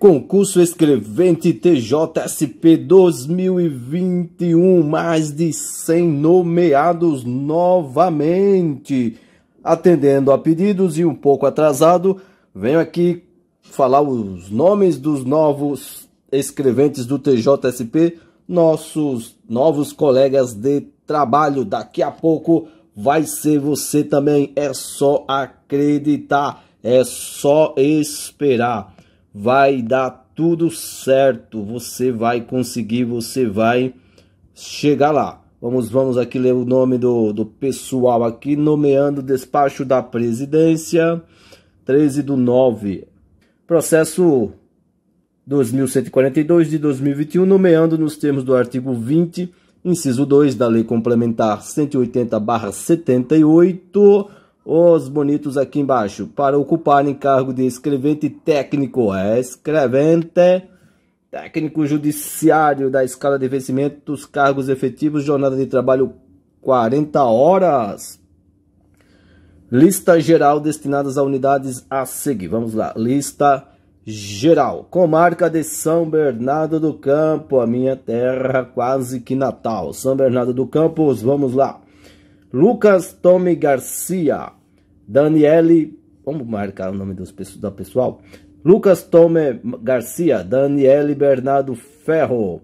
Concurso Escrevente TJSP 2021, mais de 100 nomeados novamente. Atendendo a pedidos e um pouco atrasado, venho aqui falar os nomes dos novos escreventes do TJSP, nossos novos colegas de trabalho. Daqui a pouco vai ser você também. É só acreditar, é só esperar vai dar tudo certo, você vai conseguir, você vai chegar lá. Vamos, vamos aqui ler o nome do, do pessoal aqui, nomeando despacho da presidência, 13 do 9. Processo 2142 de 2021, nomeando nos termos do artigo 20, inciso 2 da Lei Complementar 180/78 os bonitos aqui embaixo para ocuparem cargo de escrevente técnico, é escrevente técnico judiciário da escala de vencimento, cargos efetivos, jornada de trabalho 40 horas. Lista geral destinadas a unidades a seguir. Vamos lá, lista geral. Comarca de São Bernardo do Campo, a minha terra quase que natal. São Bernardo do Campos, vamos lá. Lucas Tome Garcia, Daniele, vamos marcar o nome dos, da pessoal, Lucas Tome Garcia, Daniele Bernardo Ferro,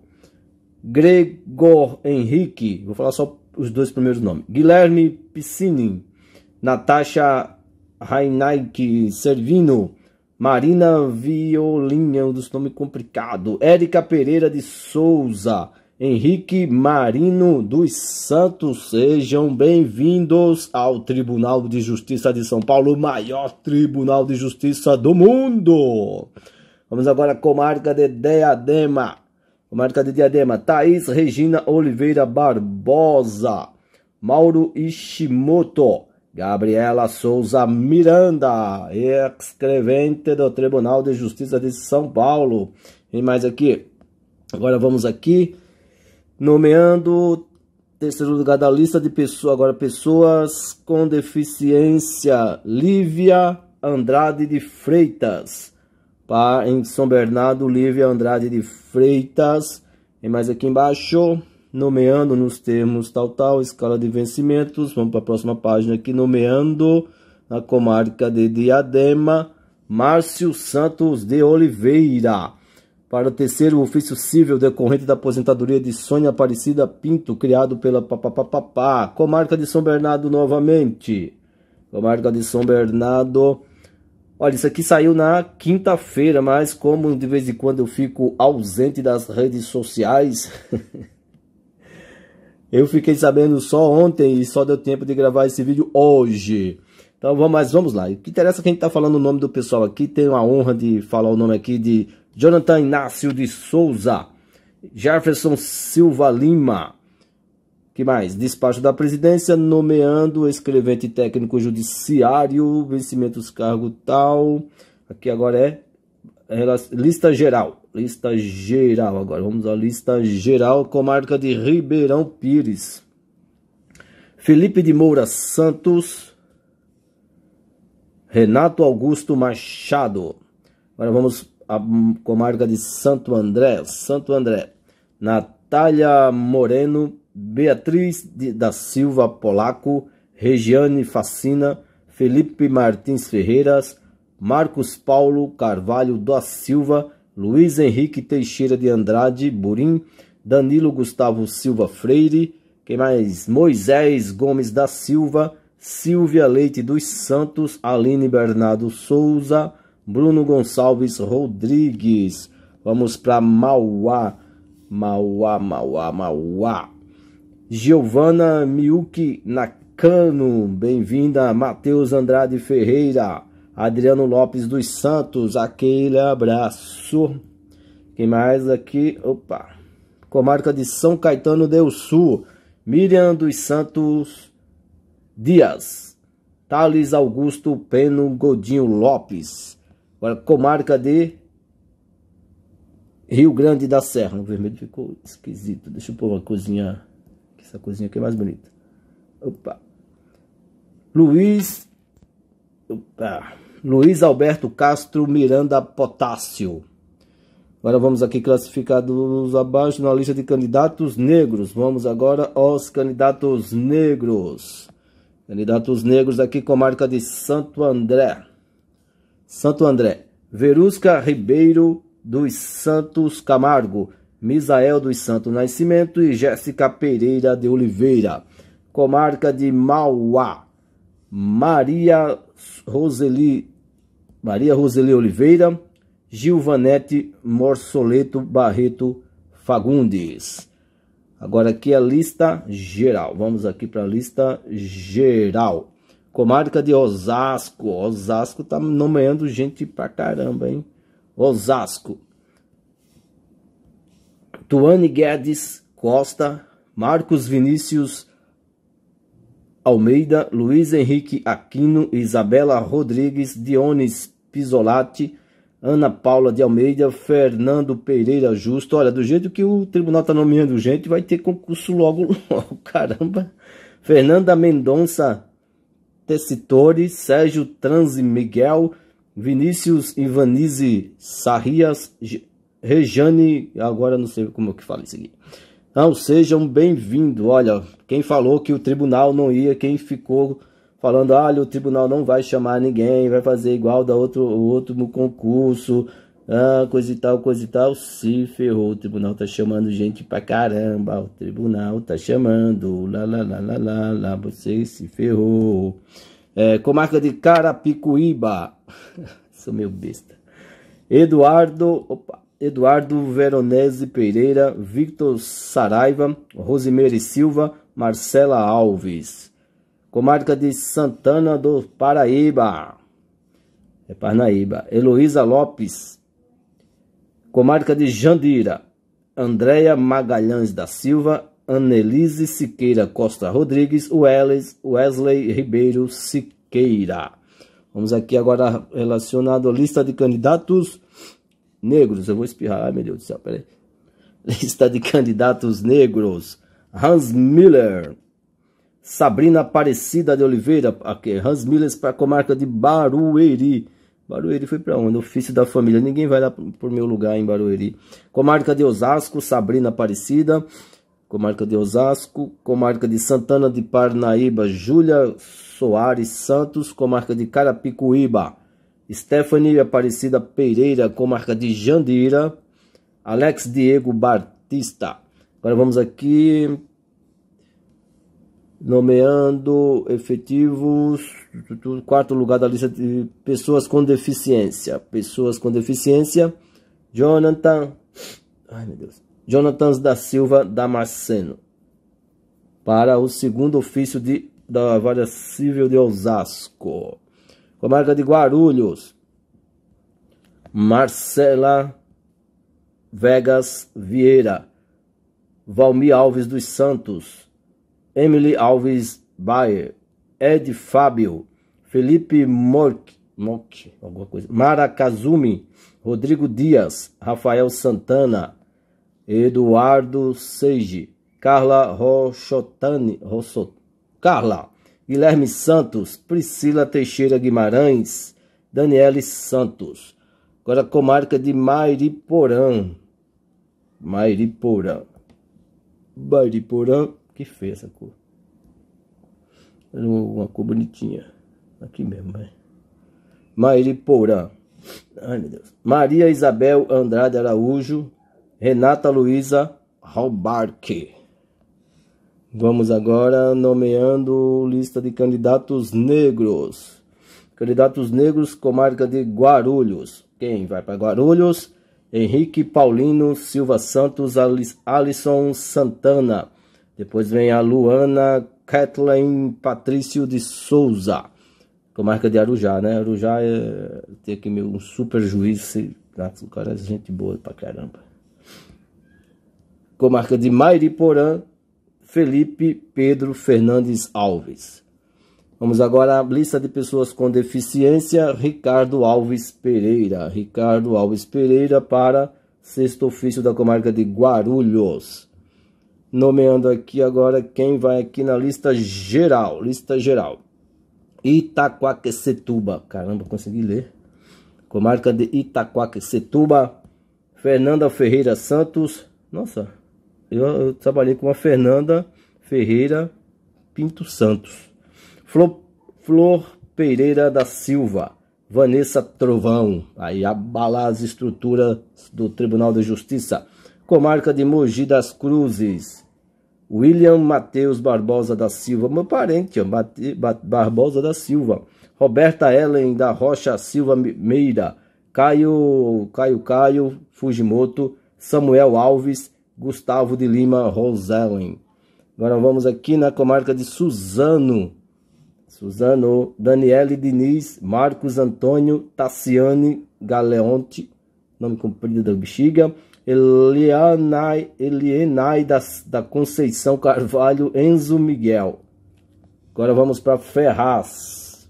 Gregor Henrique, vou falar só os dois primeiros nomes, Guilherme Piscini, Natasha Rainaik Servino, Marina Violinha, um dos nomes complicados, Érica Pereira de Souza, Henrique Marino dos Santos. Sejam bem-vindos ao Tribunal de Justiça de São Paulo, o maior tribunal de justiça do mundo. Vamos agora com a marca de Diadema. Marca de Diadema, Thaís Regina Oliveira Barbosa, Mauro Ishimoto, Gabriela Souza Miranda, ex-crevente do Tribunal de Justiça de São Paulo. E mais aqui, agora vamos aqui nomeando terceiro lugar da lista de pessoas, agora pessoas com deficiência, Lívia Andrade de Freitas, em São Bernardo, Lívia Andrade de Freitas, e mais aqui embaixo, nomeando nos termos tal, tal, escala de vencimentos, vamos para a próxima página aqui, nomeando na comarca de Diadema, Márcio Santos de Oliveira, para tecer o ofício civil decorrente da aposentadoria de Sônia Aparecida Pinto, criado pela papapá, comarca de São Bernardo novamente. Comarca de São Bernardo. Olha, isso aqui saiu na quinta-feira, mas como de vez em quando eu fico ausente das redes sociais, eu fiquei sabendo só ontem e só deu tempo de gravar esse vídeo hoje. Então vamos, mas vamos lá. O que interessa é quem está falando o nome do pessoal aqui, tenho a honra de falar o nome aqui de Jonathan Inácio de Souza, Jefferson Silva Lima. Que mais? Despacho da presidência nomeando escrevente técnico judiciário, vencimentos cargo tal. Aqui agora é lista geral. Lista geral agora. Vamos à lista geral, comarca de Ribeirão Pires. Felipe de Moura Santos. Renato Augusto Machado. Agora vamos a comarca de Santo André, Santo André, Natália Moreno, Beatriz da Silva Polaco, Regiane Facina, Felipe Martins Ferreiras, Marcos Paulo Carvalho da Silva, Luiz Henrique Teixeira de Andrade Burim, Danilo Gustavo Silva Freire, quem mais? Moisés Gomes da Silva, Silvia Leite dos Santos, Aline Bernardo Souza, Bruno Gonçalves Rodrigues. Vamos para Mauá. Mauá, Mauá, Mauá. Giovana Miuki Nakano, bem-vinda. Matheus Andrade Ferreira. Adriano Lopes dos Santos, aquele abraço. Quem mais aqui? Opa. Comarca de São Caetano do Sul. Miriam dos Santos Dias. Thales Augusto Peno Godinho Lopes. Agora, comarca de Rio Grande da Serra. o vermelho ficou esquisito. Deixa eu pôr uma cozinha Essa cozinha aqui é mais bonita. Opa. Luiz. Opa. Luiz Alberto Castro Miranda Potássio. Agora vamos aqui classificados abaixo na lista de candidatos negros. Vamos agora aos candidatos negros. Candidatos negros aqui, comarca de Santo André. Santo André, Verusca Ribeiro dos Santos Camargo, Misael dos Santos Nascimento e Jéssica Pereira de Oliveira. Comarca de Mauá, Maria Roseli, Maria Roseli Oliveira, Gilvanete Morsoleto Barreto Fagundes. Agora aqui a lista geral. Vamos aqui para a lista geral. Comarca de Osasco. Osasco tá nomeando gente pra caramba, hein? Osasco. Tuane Guedes Costa, Marcos Vinícius Almeida, Luiz Henrique Aquino, Isabela Rodrigues, Dionis Pisolati, Ana Paula de Almeida, Fernando Pereira Justo. Olha, do jeito que o tribunal tá nomeando gente, vai ter concurso logo, logo. Caramba. Fernanda Mendonça Tessitore, Sérgio Transi Miguel, Vinícius Ivanize Sarrias, Rejane, agora não sei como é que fala isso aqui. Não, sejam bem-vindos. Olha, quem falou que o tribunal não ia, quem ficou falando, olha, o tribunal não vai chamar ninguém, vai fazer igual da outro, outro concurso, ah, coisa e tal, coisa e tal, se ferrou. O tribunal tá chamando gente pra caramba. O tribunal tá chamando. Lá, lá, lá, lá, lá, lá você se ferrou. É, comarca de Carapicuíba. Sou meu besta. Eduardo, opa, Eduardo Veronese Pereira, Victor Saraiva, Rosimeire Silva, Marcela Alves. Comarca de Santana do Paraíba. É Parnaíba. Heloísa Lopes, comarca de Jandira, Andréia Magalhães da Silva, Anelise Siqueira Costa Rodrigues, Wesley Ribeiro Siqueira. Vamos aqui agora relacionado à lista de candidatos negros. Eu vou espirrar, ai meu Deus do céu, peraí. Lista de candidatos negros. Hans Miller. Sabrina Aparecida de Oliveira, aqui, Hans Miller para a comarca de Barueri. Barueri foi para onde? Ofício da família. Ninguém vai lá por meu lugar em Barueri. Comarca de Osasco, Sabrina Aparecida. Comarca de Osasco. Comarca de Santana de Parnaíba, Júlia Soares Santos. Comarca de Carapicuíba, Stephanie Aparecida Pereira. Comarca de Jandira, Alex Diego Batista. Agora vamos aqui nomeando efetivos, quarto lugar da lista de pessoas com deficiência. Pessoas com deficiência, Jonathan, ai meu Deus, Jonathan da Silva Damasceno, para o segundo ofício de, da Vara Civil de Osasco. Comarca de Guarulhos, Marcela Vegas Vieira, Valmir Alves dos Santos, Emily Alves Bayer, Ed Fábio, Felipe Mork, Mork alguma coisa, Mara Kazumi, Rodrigo Dias, Rafael Santana, Eduardo Seiji, Carla Rochotani, Rosso, Carla, Guilherme Santos, Priscila Teixeira Guimarães, Daniele Santos. Agora comarca de Mairiporã. Mairiporã. Mairiporã que feia essa cor. Uma cor bonitinha. Aqui mesmo, né? Maíri Porã. Ai, meu Deus. Maria Isabel Andrade Araújo. Renata Luísa Roubarque. Vamos agora nomeando lista de candidatos negros. Candidatos negros, comarca de Guarulhos. Quem vai para Guarulhos? Henrique Paulino Silva Santos, Alisson Santana, depois vem a Luana Kathleen Patrício de Souza, comarca de Arujá, né? Arujá é, tem aqui meu, um super juiz, o cara é gente boa pra caramba. Comarca de Mairiporã, Felipe Pedro Fernandes Alves. Vamos agora à lista de pessoas com deficiência, Ricardo Alves Pereira. Ricardo Alves Pereira para sexto ofício da comarca de Guarulhos nomeando aqui agora quem vai aqui na lista geral, lista geral. Itaquaquecetuba, caramba, consegui ler. Comarca de Itaquaquecetuba, Fernanda Ferreira Santos. Nossa, eu, eu trabalhei com a Fernanda Ferreira Pinto Santos. Flor, Flor Pereira da Silva, Vanessa Trovão, aí abalar as estruturas do Tribunal de Justiça. Comarca de Mogi das Cruzes, William Mateus Barbosa da Silva, meu parente, Barbosa da Silva, Roberta Helen da Rocha Silva Meira, Caio Caio Caio Fujimoto, Samuel Alves, Gustavo de Lima Rosellen. Agora vamos aqui na comarca de Suzano. Suzano, Daniele Diniz, Marcos Antônio, Tassiane Galeonte, nome comprido da bexiga, Elianai, Elienai da, da Conceição Carvalho, Enzo Miguel. Agora vamos para Ferraz.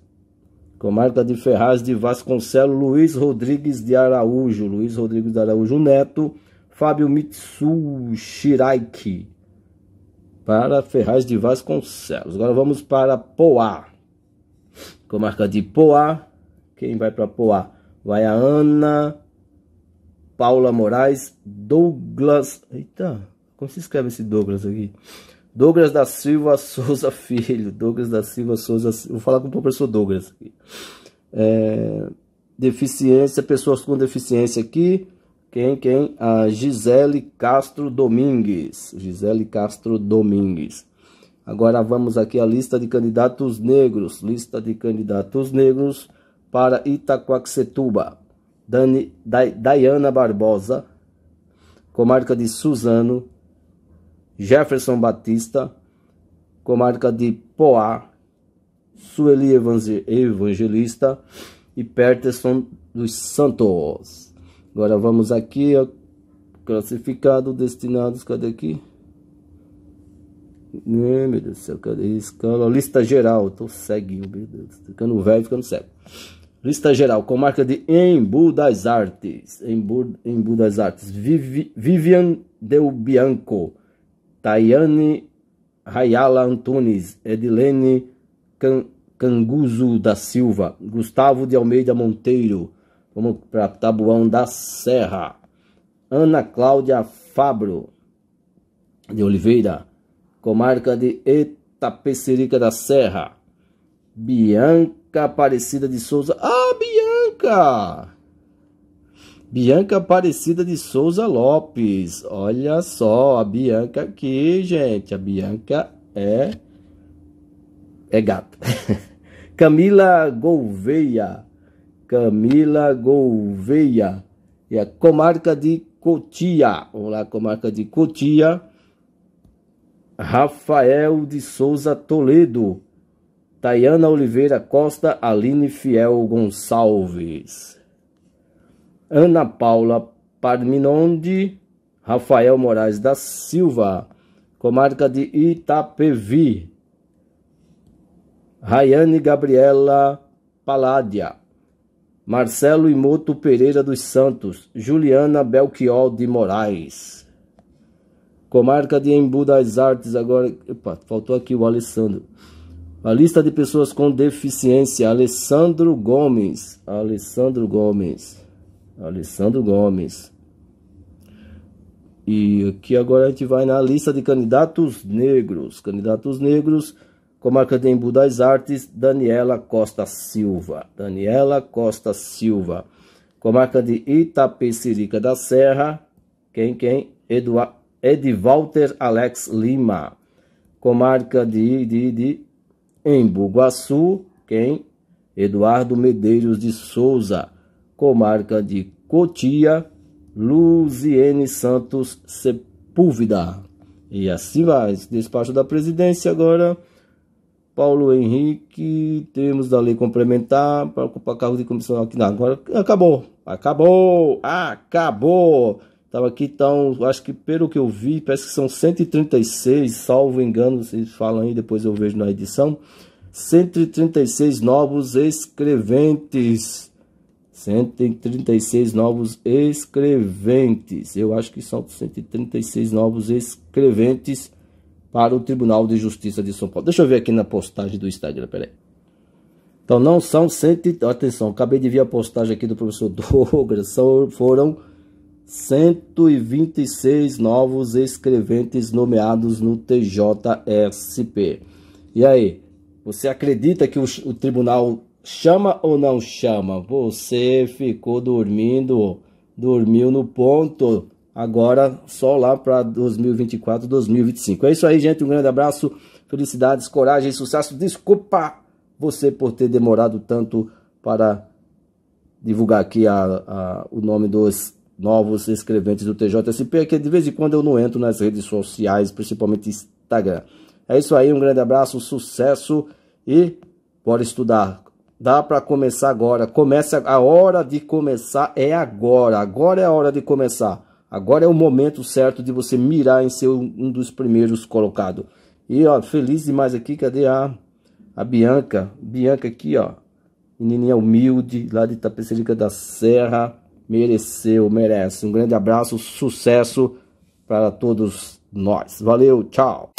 Comarca de Ferraz de Vasconcelos, Luiz Rodrigues de Araújo, Luiz Rodrigues de Araújo Neto, Fábio Mitsu Shiraiki. Para Ferraz de Vasconcelos. Agora vamos para Poá. Comarca de Poá. Quem vai para Poá? Vai a Ana Paula Moraes, Douglas. Eita, como se escreve esse Douglas aqui? Douglas da Silva Souza Filho. Douglas da Silva Souza. Vou falar com o professor Douglas aqui. É, deficiência, pessoas com deficiência aqui. Quem, quem? A Gisele Castro Domingues. Gisele Castro Domingues. Agora vamos aqui à lista de candidatos negros. Lista de candidatos negros para Itaquaquecetuba. Dani, da, Dayana Barbosa, comarca de Suzano, Jefferson Batista, comarca de Poá, Sueli Evangelista e Peterson dos Santos. Agora vamos aqui ao classificado destinados, cadê aqui? meu Deus do céu, cadê escala? Lista geral, tô ceguinho, meu Deus, ficando velho, ficando cego. Lista geral, com marca de Embu das Artes. Embu, Embu das Artes. Vivi, Vivian Del Bianco. Tayane Rayala Antunes. Edilene Can, Canguzo da Silva. Gustavo de Almeida Monteiro. Vamos para Tabuão da Serra. Ana Cláudia Fabro de Oliveira. Comarca de Itapecerica da Serra. Bianca. Bianca Aparecida de Souza. Ah, Bianca! Bianca Aparecida de Souza Lopes. Olha só, a Bianca aqui, gente. A Bianca é é gata. Camila Gouveia. Camila Gouveia. E a comarca de Cotia. Vamos lá, comarca de Cotia. Rafael de Souza Toledo. Tayana Oliveira Costa, Aline Fiel Gonçalves, Ana Paula Parminondi, Rafael Moraes da Silva, comarca de Itapevi, Rayane Gabriela Paládia, Marcelo Imoto Pereira dos Santos, Juliana Belchiol de Moraes, comarca de Embu das Artes, agora, opa, faltou aqui o Alessandro, a lista de pessoas com deficiência: Alessandro Gomes. Alessandro Gomes. Alessandro Gomes. E aqui agora a gente vai na lista de candidatos negros. Candidatos negros, comarca de Embu das Artes, Daniela Costa Silva. Daniela Costa Silva. Comarca de Itapecerica da Serra, quem, quem? Edua, Edvalter Alex Lima. Comarca de, de, de em Bugaçu, quem? Eduardo Medeiros de Souza, comarca de Cotia, Luziene Santos Sepúlveda. E assim vai. Despacho da presidência agora. Paulo Henrique, temos da lei complementar para ocupar cargo de comissão aqui. Não, agora acabou. Acabou. Acabou. Estava aqui, então, acho que pelo que eu vi, parece que são 136, salvo engano, vocês falam aí, depois eu vejo na edição. 136 novos escreventes. 136 novos escreventes. Eu acho que são 136 novos escreventes para o Tribunal de Justiça de São Paulo. Deixa eu ver aqui na postagem do Instagram, né? peraí. Então, não são 100... Atenção, acabei de ver a postagem aqui do professor Douglas. São, foram 126 novos escreventes nomeados no TJSP. E aí, você acredita que o, o tribunal chama ou não chama? Você ficou dormindo, dormiu no ponto. Agora só lá para 2024, 2025. É isso aí, gente. Um grande abraço, felicidades, coragem, sucesso. Desculpa você por ter demorado tanto para divulgar aqui a, a, o nome dos novos inscreventes do TJSP, que de vez em quando eu não entro nas redes sociais, principalmente Instagram. É isso aí, um grande abraço, sucesso e bora estudar. Dá para começar agora. Começa a hora de começar é agora. Agora é a hora de começar. Agora é o momento certo de você mirar em ser um dos primeiros colocados E ó, feliz demais aqui, cadê a a Bianca? Bianca aqui, ó. Menininha humilde, lá de Tapecerica da Serra mereceu, merece. Um grande abraço, sucesso para todos nós. Valeu, tchau.